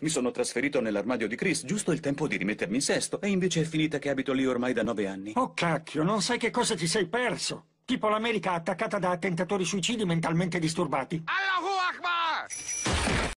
mi sono trasferito nell'armadio di Chris, giusto il tempo di rimettermi in sesto, e invece è finita che abito lì ormai da nove anni. Oh cacchio, non sai che cosa ti sei perso? Tipo l'America attaccata da attentatori suicidi mentalmente disturbati. Allora!